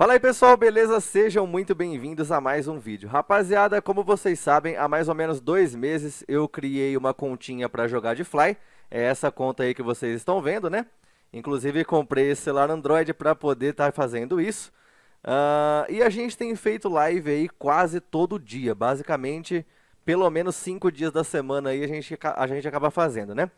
Fala aí pessoal, beleza? Sejam muito bem-vindos a mais um vídeo. Rapaziada, como vocês sabem, há mais ou menos dois meses eu criei uma continha para jogar de Fly. É essa conta aí que vocês estão vendo, né? Inclusive comprei esse celular Android para poder estar tá fazendo isso. Uh, e a gente tem feito live aí quase todo dia, basicamente pelo menos cinco dias da semana aí a gente, a gente acaba fazendo, né?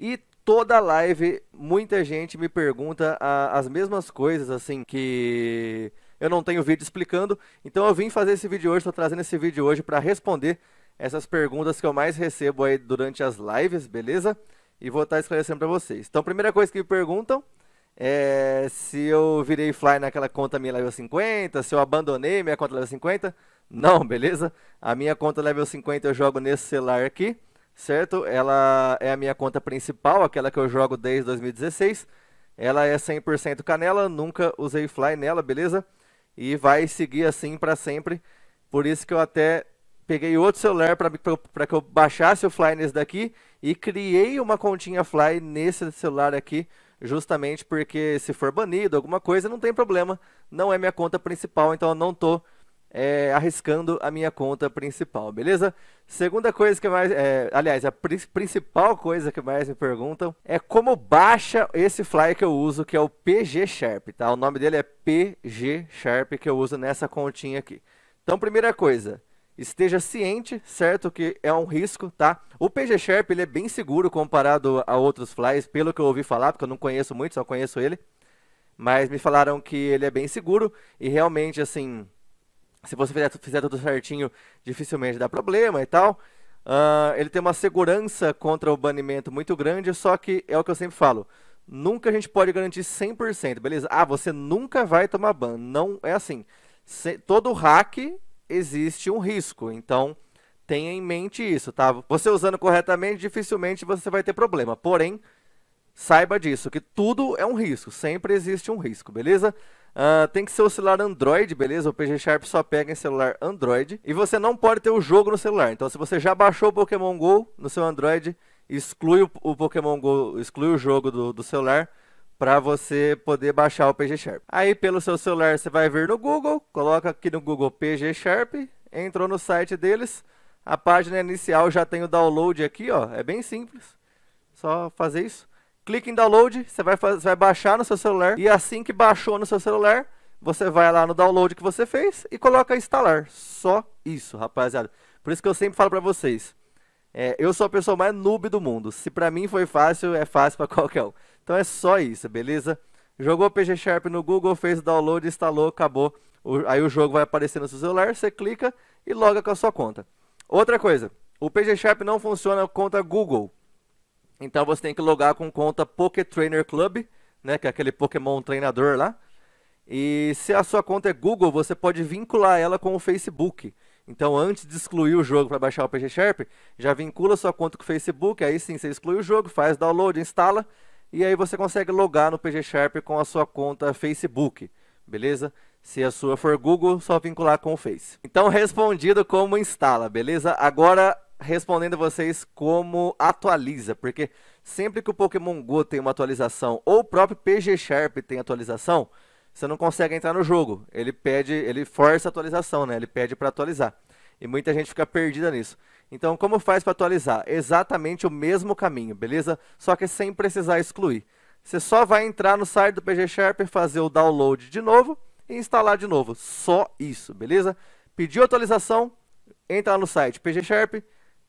E toda live, muita gente me pergunta a, as mesmas coisas, assim, que eu não tenho vídeo explicando. Então eu vim fazer esse vídeo hoje, estou trazendo esse vídeo hoje para responder essas perguntas que eu mais recebo aí durante as lives, beleza? E vou estar tá esclarecendo para vocês. Então, primeira coisa que me perguntam é se eu virei fly naquela conta minha level 50, se eu abandonei minha conta level 50. Não, beleza? A minha conta level 50 eu jogo nesse celular aqui certo? Ela é a minha conta principal, aquela que eu jogo desde 2016. Ela é 100% canela, nunca usei fly nela, beleza? E vai seguir assim para sempre. Por isso que eu até peguei outro celular para que eu baixasse o Fly nesse daqui e criei uma continha Fly nesse celular aqui, justamente porque se for banido, alguma coisa, não tem problema. Não é minha conta principal, então eu não tô é, arriscando a minha conta principal, beleza? Segunda coisa que mais, é, aliás, a pr principal coisa que mais me perguntam é como baixa esse flyer que eu uso, que é o PG Sharp, tá? O nome dele é PG Sharp que eu uso nessa continha aqui. Então, primeira coisa, esteja ciente, certo, que é um risco, tá? O PG Sharp ele é bem seguro comparado a outros flies, pelo que eu ouvi falar, porque eu não conheço muito, só conheço ele. Mas me falaram que ele é bem seguro e realmente assim, se você fizer, fizer, tudo certinho, dificilmente dá problema e tal. Uh, ele tem uma segurança contra o banimento muito grande, só que é o que eu sempre falo. Nunca a gente pode garantir 100%, beleza? Ah, você nunca vai tomar ban. Não é assim. Se, todo hack existe um risco, então tenha em mente isso, tá? Você usando corretamente, dificilmente você vai ter problema. Porém, saiba disso, que tudo é um risco. Sempre existe um risco, beleza? Uh, tem que ser o celular Android, beleza? O PG Sharp só pega em celular Android. E você não pode ter o jogo no celular. Então, se você já baixou o Pokémon GO no seu Android, exclui o, o Pokémon GO, exclui o jogo do, do celular para você poder baixar o PG Sharp. Aí, pelo seu celular, você vai ver no Google, coloca aqui no Google PG Sharp, entrou no site deles, a página inicial já tem o download aqui, ó. É bem simples, só fazer isso clica em download, você vai, você vai baixar no seu celular e assim que baixou no seu celular, você vai lá no download que você fez e coloca instalar. Só isso, rapaziada. Por isso que eu sempre falo para vocês, é, eu sou a pessoa mais noob do mundo. Se para mim foi fácil, é fácil para qualquer um. Então é só isso, beleza? Jogou PG Sharp no Google, fez o download, instalou, acabou. O, aí o jogo vai aparecer no seu celular, você clica e loga com a sua conta. Outra coisa, o PG Sharp não funciona contra Google. Então você tem que logar com conta Poké Trainer Club, né, que é aquele Pokémon treinador lá. E se a sua conta é Google, você pode vincular ela com o Facebook. Então, antes de excluir o jogo para baixar o PG Sharp, já vincula sua conta com o Facebook, aí sim você exclui o jogo, faz download, instala, e aí você consegue logar no PG Sharp com a sua conta Facebook, beleza? Se a sua for Google, só vincular com o Face. Então, respondido como instala, beleza? Agora respondendo a vocês como atualiza, porque sempre que o Pokémon Go tem uma atualização, ou o próprio PG Sharp tem atualização, você não consegue entrar no jogo. Ele pede, ele força a atualização, né? Ele pede para atualizar. E muita gente fica perdida nisso. Então, como faz para atualizar? Exatamente o mesmo caminho, beleza? Só que sem precisar excluir. Você só vai entrar no site do PG Sharp, fazer o download de novo e instalar de novo. Só isso, beleza? Pediu atualização, entra lá no site PG Sharp,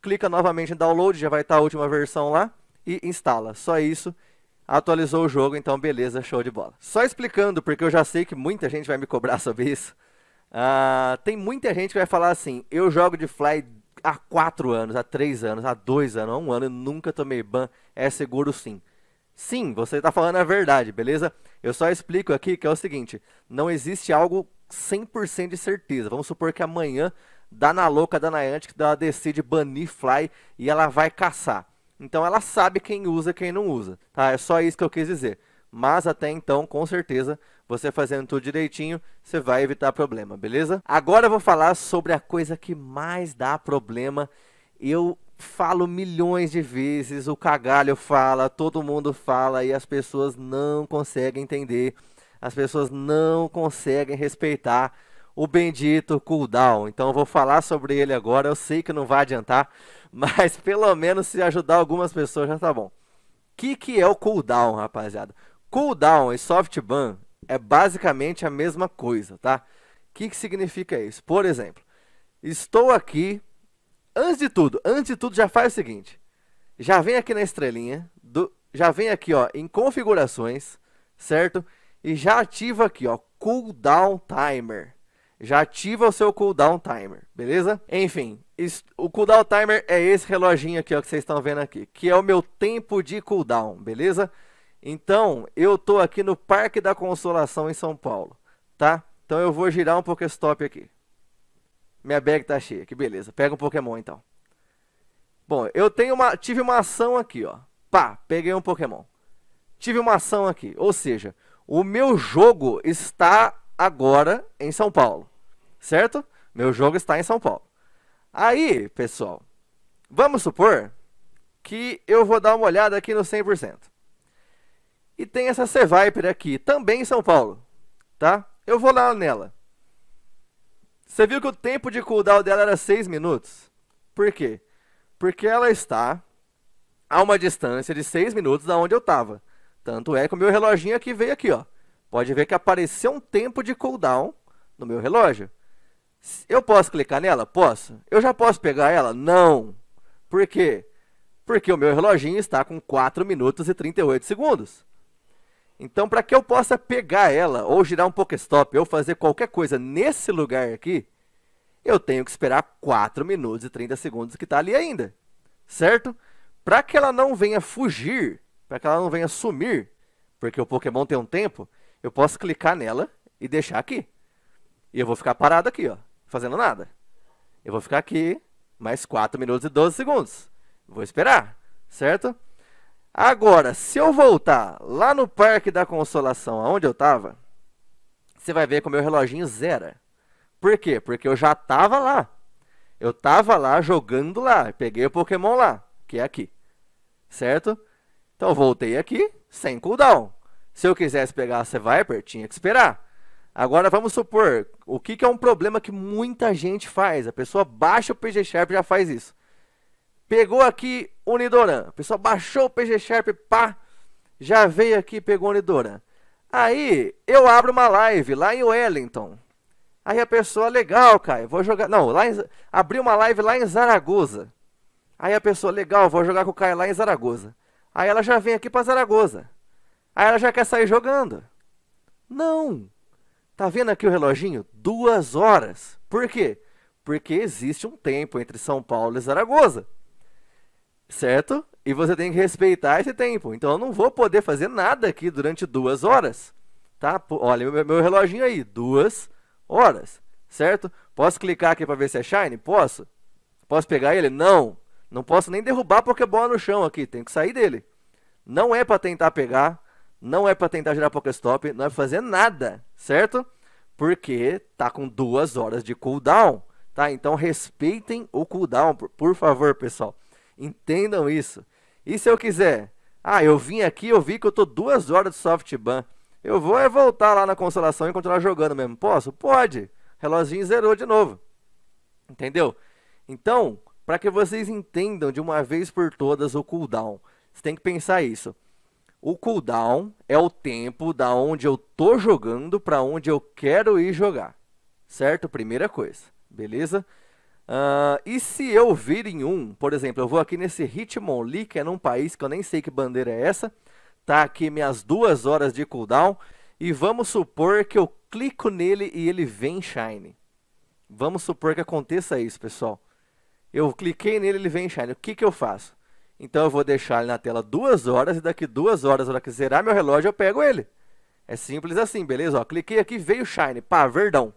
clica novamente em download, já vai estar a última versão lá e instala. Só isso, atualizou o jogo, então beleza, show de bola. Só explicando, porque eu já sei que muita gente vai me cobrar sobre isso. Uh, tem muita gente que vai falar assim, eu jogo de Fly há 4 anos, há 3 anos, há 2 anos, há 1 ano, e nunca tomei ban, é seguro sim. Sim, você está falando a verdade, beleza? Eu só explico aqui que é o seguinte, não existe algo 100% de certeza. Vamos supor que amanhã dá na louca da Niantic, ela decide banir Fly e ela vai caçar. Então ela sabe quem usa e quem não usa, tá? É só isso que eu quis dizer. Mas até então, com certeza, você fazendo tudo direitinho, você vai evitar problema, beleza? Agora eu vou falar sobre a coisa que mais dá problema. Eu falo milhões de vezes, o cagalho fala, todo mundo fala e as pessoas não conseguem entender. As pessoas não conseguem respeitar o bendito cooldown. Então eu vou falar sobre ele agora. Eu sei que não vai adiantar, mas pelo menos se ajudar algumas pessoas já tá bom. O que, que é o cooldown, rapaziada? Cooldown e soft ban é basicamente a mesma coisa, tá? O que, que significa isso? Por exemplo, estou aqui. Antes de tudo, antes de tudo, já faz o seguinte: já vem aqui na estrelinha, do, já vem aqui ó, em configurações, certo? E já ativa aqui ó, cooldown timer já ativa o seu cooldown timer, beleza? Enfim, isso, o cooldown timer é esse reloginho aqui ó, que vocês estão vendo aqui, que é o meu tempo de cooldown, beleza? Então, eu tô aqui no Parque da Consolação em São Paulo, tá? Então eu vou girar um Pokéstop aqui. Minha bag tá cheia, que beleza. Pega um Pokémon então. Bom, eu tenho uma, tive uma ação aqui, ó. Pá, peguei um Pokémon. Tive uma ação aqui, ou seja, o meu jogo está agora em São Paulo certo? Meu jogo está em São Paulo. Aí, pessoal, vamos supor que eu vou dar uma olhada aqui no 100%. E tem essa Ceviper aqui, também em São Paulo, tá? Eu vou lá nela. Você viu que o tempo de cooldown dela era 6 minutos? Por quê? Porque ela está a uma distância de 6 minutos da onde eu estava. Tanto é que o meu reloginho aqui veio aqui, ó. Pode ver que apareceu um tempo de cooldown no meu relógio. Eu posso clicar nela? Posso. Eu já posso pegar ela? Não. Por quê? Porque o meu reloginho está com 4 minutos e 38 segundos. Então, para que eu possa pegar ela, ou girar um Pokéstop, ou fazer qualquer coisa nesse lugar aqui, eu tenho que esperar 4 minutos e 30 segundos que está ali ainda. Certo? Para que ela não venha fugir, para que ela não venha sumir, porque o Pokémon tem um tempo, eu posso clicar nela e deixar aqui. E eu vou ficar parado aqui, ó fazendo nada. Eu vou ficar aqui mais 4 minutos e 12 segundos. Vou esperar, certo? Agora, se eu voltar lá no Parque da Consolação, onde eu estava, você vai ver que o meu reloginho zera. Por quê? Porque eu já tava lá. Eu tava lá jogando lá. Peguei o Pokémon lá, que é aqui. Certo? Então, eu voltei aqui, sem cooldown. Se eu quisesse pegar a Seviper, tinha que esperar. Agora vamos supor, o que, que é um problema que muita gente faz? A pessoa baixa o PG Sharp e já faz isso. Pegou aqui o Nidoran. a pessoa baixou o PG Sharp, pá, já veio aqui e pegou Nidoran. Aí eu abro uma live lá em Wellington. Aí a pessoa, legal, cara, vou jogar. Não, lá em... abri uma live lá em Zaragoza. Aí a pessoa, legal, vou jogar com o Caio lá em Zaragoza. Aí ela já vem aqui para Zaragoza. Aí ela já quer sair jogando. Não! Tá vendo aqui o reloginho? Duas horas. Por quê? Porque existe um tempo entre São Paulo e Zaragoza. Certo? E você tem que respeitar esse tempo. Então eu não vou poder fazer nada aqui durante duas horas. Tá? Olha meu, meu reloginho aí, duas horas. Certo? Posso clicar aqui para ver se é Shine? Posso? Posso pegar ele? Não. Não posso nem derrubar é bola no chão aqui. Tenho que sair dele. Não é para tentar pegar, não é para tentar gerar Pokéstop, não é pra fazer nada, certo? Porque tá com duas horas de cooldown, tá? Então respeitem o cooldown, por, por favor, pessoal. Entendam isso. E se eu quiser? Ah, eu vim aqui, eu vi que eu tô duas horas de soft ban. Eu vou é voltar lá na constelação e continuar jogando mesmo. Posso? Pode. Relógio zerou de novo. Entendeu? Então, para que vocês entendam de uma vez por todas o cooldown, você tem que pensar isso. O cooldown é o tempo da onde eu tô jogando para onde eu quero ir jogar, certo? Primeira coisa, beleza? Uh, e se eu vir em um, por exemplo, eu vou aqui nesse Hitmonlee, que é num país que eu nem sei que bandeira é essa, tá aqui minhas duas horas de cooldown, e vamos supor que eu clico nele e ele vem Shine. Vamos supor que aconteça isso, pessoal. Eu cliquei nele, ele vem Shine. O que, que eu faço? Então eu vou deixar ele na tela duas horas e daqui duas horas, na hora que zerar meu relógio, eu pego ele. É simples assim, beleza? Ó, cliquei aqui, veio Shine, pá, verdão. O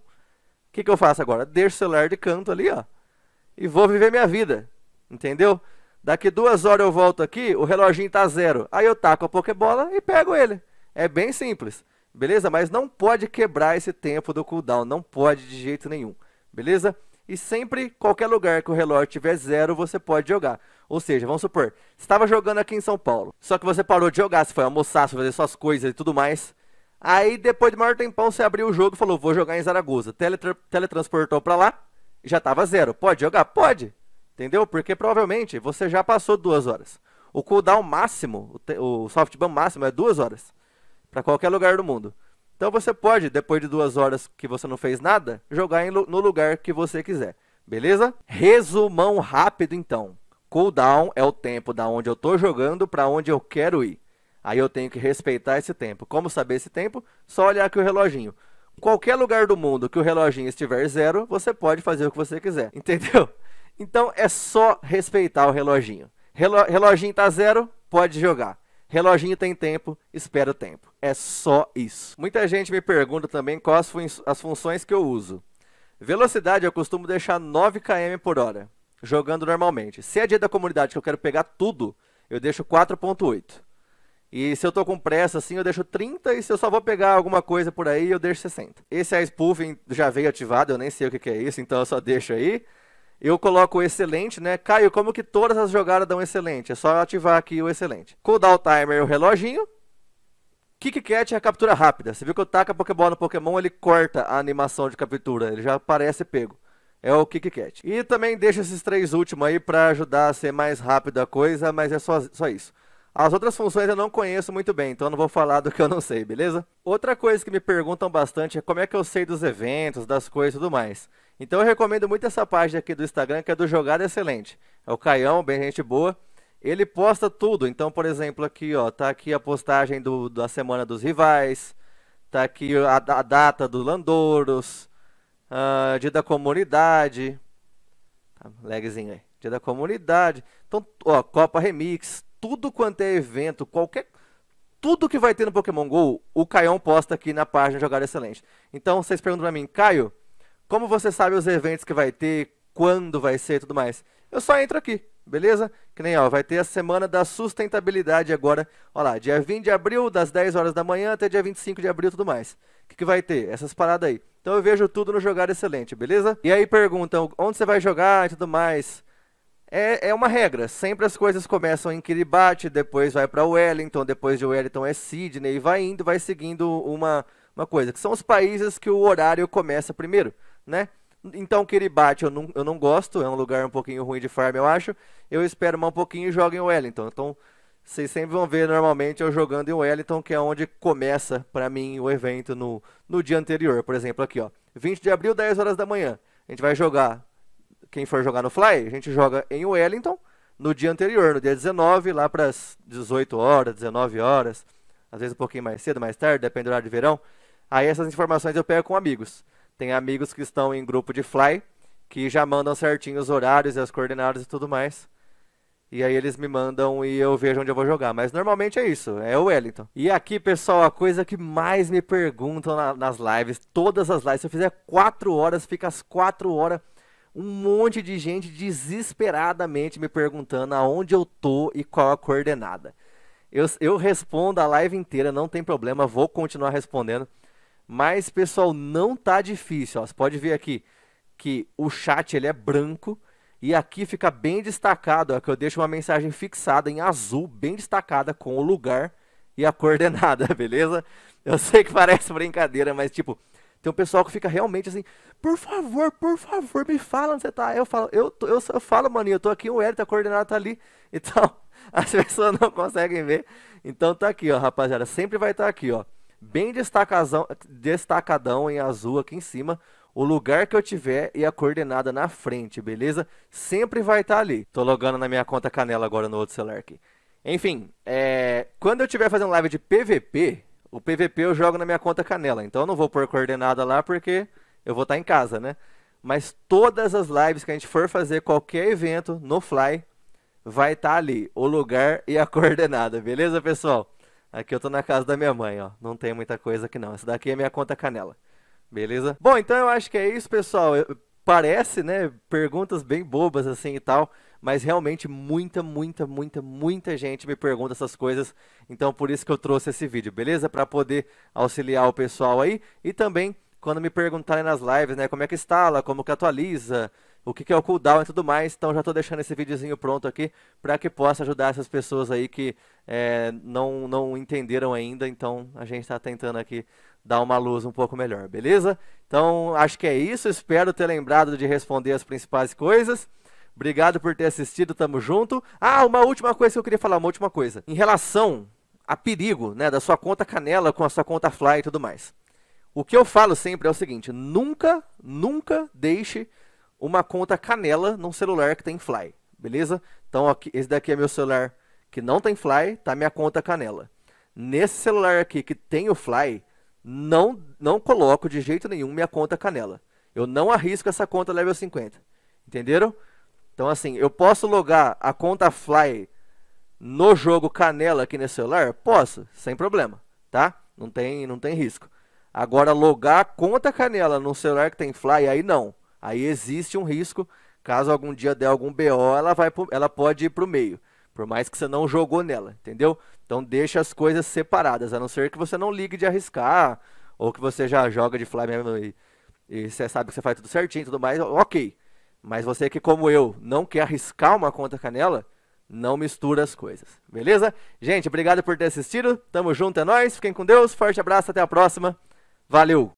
que, que eu faço agora? Deixo o celular de canto ali, ó, e vou viver minha vida, entendeu? Daqui duas horas eu volto aqui, o reloginho tá zero. Aí eu taco a Pokébola e pego ele. É bem simples, beleza? Mas não pode quebrar esse tempo do cooldown, não pode de jeito nenhum, beleza? E sempre, qualquer lugar que o relógio tiver zero, você pode jogar. Ou seja, vamos supor, você estava jogando aqui em São Paulo, só que você parou de jogar, você foi almoçar, você fazer suas coisas e tudo mais. Aí, depois de maior tempão, você abriu o jogo e falou, vou jogar em Zaragoza. Teletra teletransportou para lá, já estava zero. Pode jogar? Pode. Entendeu? Porque provavelmente você já passou duas horas. O cooldown máximo, o, o softban máximo é duas horas. para qualquer lugar do mundo. Então você pode, depois de duas horas que você não fez nada, jogar no lugar que você quiser. Beleza? Resumão rápido então cooldown é o tempo da onde eu estou jogando para onde eu quero ir. Aí eu tenho que respeitar esse tempo. Como saber esse tempo? Só olhar aqui o reloginho. Qualquer lugar do mundo que o reloginho estiver zero, você pode fazer o que você quiser, entendeu? Então é só respeitar o reloginho. Relo reloginho tá zero, pode jogar. Reloginho tem tempo, espera o tempo. É só isso. Muita gente me pergunta também quais as funções que eu uso. Velocidade eu costumo deixar 9 km por hora jogando normalmente. Se é dia da comunidade que eu quero pegar tudo, eu deixo 4.8. E se eu tô com pressa, assim, eu deixo 30 e se eu só vou pegar alguma coisa por aí, eu deixo 60. Esse é spoofing já veio ativado, eu nem sei o que, que é isso, então eu só deixo aí. Eu coloco o excelente, né? Caio, como que todas as jogadas dão excelente? É só ativar aqui o excelente. Cooldown timer o reloginho. Kick Cat é a captura rápida. Você viu que eu taco a Pokébola no Pokémon, ele corta a animação de captura. Ele já aparece pego é o KickCat. E também deixa esses três últimos aí para ajudar a ser mais rápido a coisa, mas é só, só isso. As outras funções eu não conheço muito bem, então eu não vou falar do que eu não sei, beleza? Outra coisa que me perguntam bastante é como é que eu sei dos eventos, das coisas e tudo mais. Então eu recomendo muito essa página aqui do Instagram, que é do Jogada Excelente. É o Caião, bem gente boa. Ele posta tudo, então por exemplo aqui, ó, tá aqui a postagem do, da semana dos rivais, tá aqui a, a data do Landouros, Uh, dia da comunidade. Tá, aí. Dia da comunidade. Então, ó, Copa Remix, tudo quanto é evento, qualquer. Tudo que vai ter no Pokémon GO, o Caião posta aqui na página Jogar Excelente. Então, vocês perguntam pra mim, Caio, como você sabe os eventos que vai ter, quando vai ser e tudo mais? Eu só entro aqui. Beleza? Que nem, ó, vai ter a semana da sustentabilidade agora. Ó lá, dia 20 de abril, das 10 horas da manhã até dia 25 de abril tudo mais. O que, que vai ter? Essas paradas aí. Então eu vejo tudo no Jogar Excelente, beleza? E aí perguntam, onde você vai jogar e tudo mais. É, é uma regra. Sempre as coisas começam em Kiribati, depois vai para Wellington, depois de Wellington é Sydney, e vai indo, vai seguindo uma, uma coisa. Que são os países que o horário começa primeiro, né? Então Kiribati eu não, eu não gosto, é um lugar um pouquinho ruim de farm, eu acho. Eu espero mais um pouquinho e jogo em Wellington. Então vocês sempre vão ver normalmente eu jogando em Wellington, que é onde começa para mim o evento no, no dia anterior. Por exemplo, aqui ó, 20 de abril, 10 horas da manhã. A gente vai jogar, quem for jogar no Fly, a gente joga em Wellington no dia anterior, no dia 19, lá para as 18 horas, 19 horas, às vezes um pouquinho mais cedo, mais tarde, depende do horário de verão. Aí essas informações eu pego com amigos. Tem amigos que estão em grupo de fly, que já mandam certinho os horários e as coordenadas e tudo mais. E aí eles me mandam e eu vejo onde eu vou jogar. Mas normalmente é isso, é o Wellington. E aqui, pessoal, a coisa que mais me perguntam na, nas lives, todas as lives, se eu fizer 4 horas, fica as 4 horas, um monte de gente desesperadamente me perguntando aonde eu tô e qual a coordenada. Eu, eu respondo a live inteira, não tem problema, vou continuar respondendo. Mas, pessoal, não tá difícil. Ó. Você pode ver aqui que o chat ele é branco. E aqui fica bem destacado, ó, que eu deixo uma mensagem fixada em azul, bem destacada com o lugar e a coordenada, beleza? Eu sei que parece brincadeira, mas tipo, tem um pessoal que fica realmente assim, por favor, por favor, me fala onde você tá. Eu falo, eu, eu, eu falo, maninho, eu tô aqui, o Hélio, a coordenada tá ali. Então, as pessoas não conseguem ver. Então tá aqui, ó, rapaziada, sempre vai estar tá aqui, ó bem destacadão em azul aqui em cima, o lugar que eu tiver e a coordenada na frente, beleza? Sempre vai estar tá ali. Tô logando na minha conta canela agora no outro celular aqui. Enfim, é... quando eu estiver fazendo live de PVP, o PVP eu jogo na minha conta canela. Então eu não vou pôr coordenada lá porque eu vou estar tá em casa, né? Mas todas as lives que a gente for fazer, qualquer evento no Fly, vai estar tá ali. O lugar e a coordenada, beleza, pessoal? Aqui eu tô na casa da minha mãe, ó. Não tem muita coisa aqui não. Essa daqui é minha conta canela. Beleza? Bom, então eu acho que é isso, pessoal. parece, né, perguntas bem bobas assim e tal, mas realmente muita, muita, muita, muita gente me pergunta essas coisas. Então por isso que eu trouxe esse vídeo, beleza? Para poder auxiliar o pessoal aí e também quando me perguntarem nas lives, né, como é que instala, como que atualiza, o que, que é o cooldown e tudo mais. Então já estou deixando esse videozinho pronto aqui para que possa ajudar essas pessoas aí que é, não, não entenderam ainda. Então a gente está tentando aqui dar uma luz um pouco melhor, beleza? Então acho que é isso. Espero ter lembrado de responder as principais coisas. Obrigado por ter assistido, tamo junto. Ah, uma última coisa que eu queria falar, uma última coisa. Em relação a perigo, né, da sua conta canela com a sua conta fly e tudo mais. O que eu falo sempre é o seguinte, nunca, nunca deixe uma conta canela num celular que tem Fly, beleza? Então aqui, esse daqui é meu celular que não tem Fly, tá minha conta canela. Nesse celular aqui que tem o Fly, não, não coloco de jeito nenhum minha conta canela. Eu não arrisco essa conta level 50, entenderam? Então assim, eu posso logar a conta Fly no jogo canela aqui nesse celular? Posso, sem problema, tá? Não tem, não tem risco. Agora, logar a conta canela num celular que tem Fly, aí não. Aí existe um risco, caso algum dia der algum BO, ela, vai pro, ela pode ir para o meio, por mais que você não jogou nela, entendeu? Então deixa as coisas separadas, a não ser que você não ligue de arriscar, ou que você já joga de fly mesmo e, e você sabe que você faz tudo certinho e tudo mais, ok. Mas você que, como eu, não quer arriscar uma conta canela, não mistura as coisas, beleza? Gente, obrigado por ter assistido, tamo junto, é nóis, fiquem com Deus, forte abraço, até a próxima, valeu!